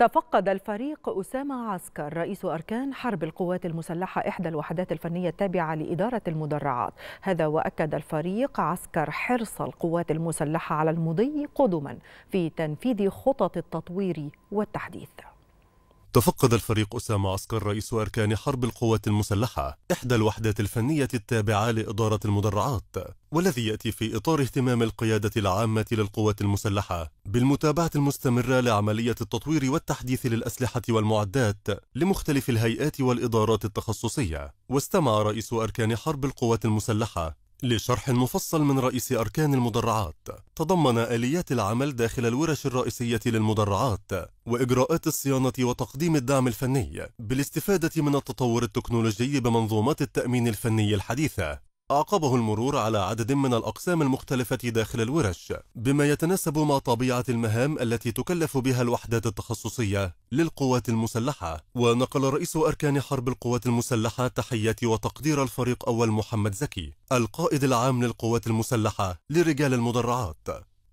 تفقد الفريق أسامة عسكر رئيس أركان حرب القوات المسلحة إحدى الوحدات الفنية التابعة لإدارة المدرعات هذا وأكد الفريق عسكر حرص القوات المسلحة على المضي قدما في تنفيذ خطط التطوير والتحديث تفقد الفريق أسامة عسكر رئيس أركان حرب القوات المسلحة إحدى الوحدات الفنية التابعة لإدارة المدرعات والذي يأتي في إطار اهتمام القيادة العامة للقوات المسلحة بالمتابعة المستمرة لعملية التطوير والتحديث للأسلحة والمعدات لمختلف الهيئات والإدارات التخصصية واستمع رئيس أركان حرب القوات المسلحة لشرح مفصل من رئيس أركان المدرعات تضمن آليات العمل داخل الورش الرئيسية للمدرعات وإجراءات الصيانة وتقديم الدعم الفني بالاستفادة من التطور التكنولوجي بمنظومات التأمين الفني الحديثة أعقبه المرور على عدد من الأقسام المختلفة داخل الورش بما يتناسب مع طبيعة المهام التي تكلف بها الوحدات التخصصية للقوات المسلحة ونقل رئيس أركان حرب القوات المسلحة تحية وتقدير الفريق أول محمد زكي القائد العام للقوات المسلحة لرجال المدرعات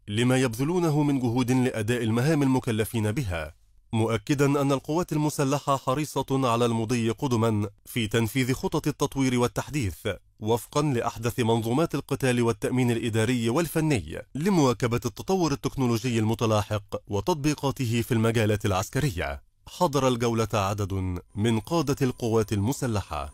لما يبذلونه من جهود لأداء المهام المكلفين بها مؤكدا أن القوات المسلحة حريصة على المضي قدما في تنفيذ خطط التطوير والتحديث وفقا لأحدث منظومات القتال والتأمين الإداري والفني لمواكبة التطور التكنولوجي المتلاحق وتطبيقاته في المجالات العسكرية حضر الجولة عدد من قادة القوات المسلحة